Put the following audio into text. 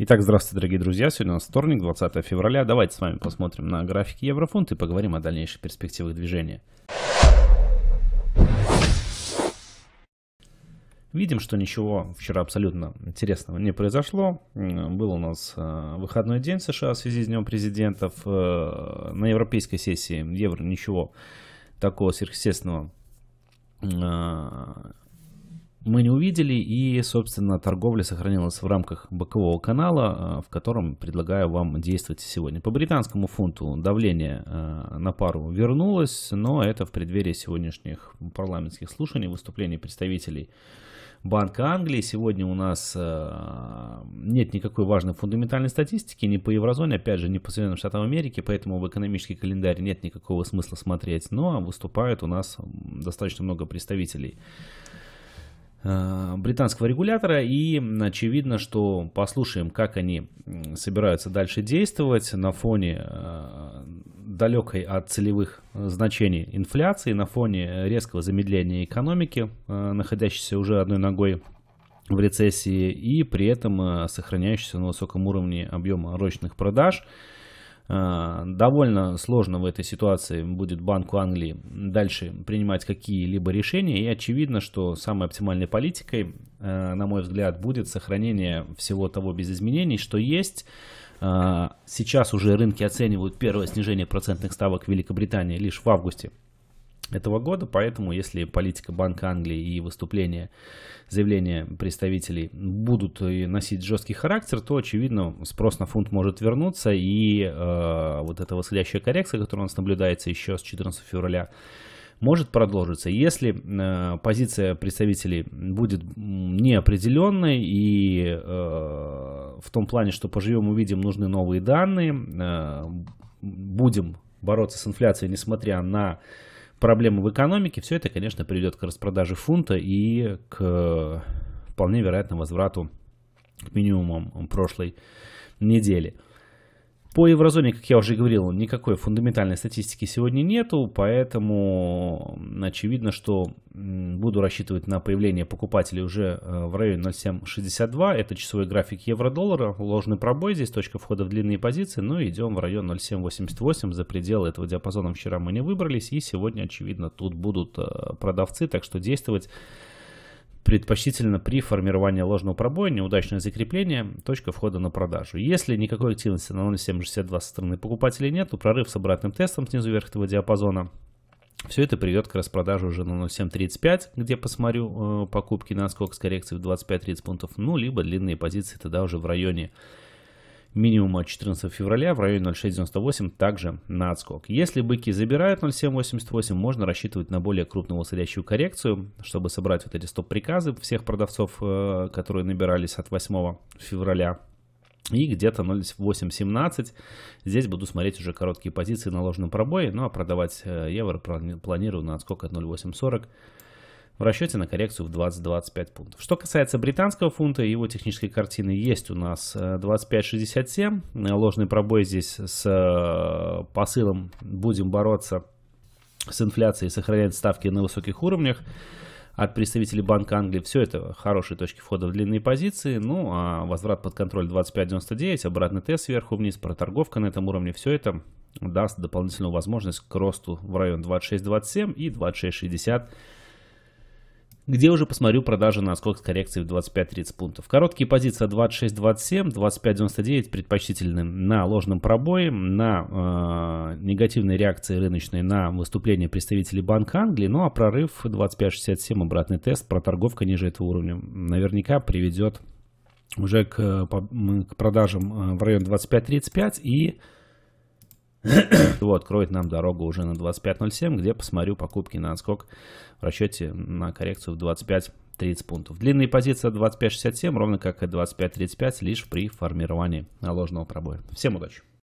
Итак, здравствуйте, дорогие друзья. Сегодня у нас вторник, 20 февраля. Давайте с вами посмотрим на графики еврофунт и поговорим о дальнейших перспективах движения. Видим, что ничего вчера абсолютно интересного не произошло. Был у нас э, выходной день в США в связи с Днем президентов. Э, на европейской сессии евро ничего такого сверхъестественного э, мы не увидели, и, собственно, торговля сохранилась в рамках бокового канала, э, в котором предлагаю вам действовать сегодня. По британскому фунту давление э, на пару вернулось, но это в преддверии сегодняшних парламентских слушаний, выступлений представителей Банка Англии. Сегодня у нас э, нет никакой важной фундаментальной статистики, ни по еврозоне, опять же, ни по Соединенным Штатам Америки, поэтому в экономический календарь нет никакого смысла смотреть, но ну, а выступают у нас достаточно много представителей Э, британского регулятора, и очевидно, что послушаем, как они собираются дальше действовать на фоне э, далекой от целевых значений инфляции, на фоне резкого замедления экономики, э, находящейся уже одной ногой в рецессии, и при этом сохраняющейся на высоком уровне объема рочных продаж – а, довольно сложно в этой ситуации будет Банку Англии дальше принимать какие-либо решения. И очевидно, что самой оптимальной политикой, а, на мой взгляд, будет сохранение всего того без изменений, что есть. А, сейчас уже рынки оценивают первое снижение процентных ставок в Великобритании лишь в августе этого года, поэтому если политика Банка Англии и выступления, заявления представителей будут э, носить жесткий характер, то, очевидно, спрос на фунт может вернуться, и э, вот эта восходящая коррекция, которая у нас наблюдается еще с 14 февраля, может продолжиться. Если э, позиция представителей будет неопределенной и э, в том плане, что поживем увидим, нужны новые данные, э, будем бороться с инфляцией, несмотря на проблемы в экономике, все это, конечно, приведет к распродаже фунта и к э, вполне вероятному возврату к минимумам прошлой недели. По еврозоне, как я уже говорил, никакой фундаментальной статистики сегодня нету, поэтому очевидно, что буду рассчитывать на появление покупателей уже э, в районе 0.762. Это часовой график евро-доллара, ложный пробой, здесь точка входа в длинные позиции, ну идем в район 0.788, за пределы этого диапазона вчера мы не выбрались, и сегодня, очевидно, тут будут э, продавцы, так что действовать предпочтительно при формировании ложного пробоя, неудачное закрепление, точка входа на продажу. Если никакой активности на 0.762 со стороны покупателей нет, то прорыв с обратным тестом снизу вверх этого диапазона все это приведет к распродаже уже на 0.735, где посмотрю э, покупки на сколько с коррекцией в 25-30 пунктов, ну, либо длинные позиции тогда уже в районе минимума 14 февраля в районе 0,698 также на отскок. Если быки забирают 0,788, можно рассчитывать на более крупную восходящую коррекцию, чтобы собрать вот эти стоп-приказы всех продавцов, э, которые набирались от 8 февраля. И где-то 0.817. Здесь буду смотреть уже короткие позиции на ложном пробое. Ну а продавать э, евро планирую на отскок от 0.840 в расчете на коррекцию в 20-25 пунктов. Что касается британского фунта, его технической картины есть у нас 25.67. Э, Ложный пробой здесь с э, посылом «будем бороться с инфляцией, сохранять ставки на высоких уровнях» от представителей Банка Англии. Все это хорошие точки входа в длинные позиции. Ну, а возврат под контроль 25.99, обратный тест сверху вниз, проторговка на этом уровне. Все это даст дополнительную возможность к росту в район 26.27 и 26.60 где уже посмотрю продажи на сколько с коррекцией в 25-30 пунктов. Короткие позиции 26-27, 25-99 предпочтительны на ложном пробое, на э, негативные реакции рыночной, на выступление представителей Банка Англии, ну а прорыв 25-67, обратный тест, проторговка ниже этого уровня наверняка приведет уже к, э, к продажам э, в район 25-35 и его откроет нам дорогу уже на 25.07, где посмотрю покупки на отскок в расчете на коррекцию в 25 30 пунктов. Длинные позиции 25.67, ровно как и 25.35, лишь при формировании наложенного пробоя. Всем удачи!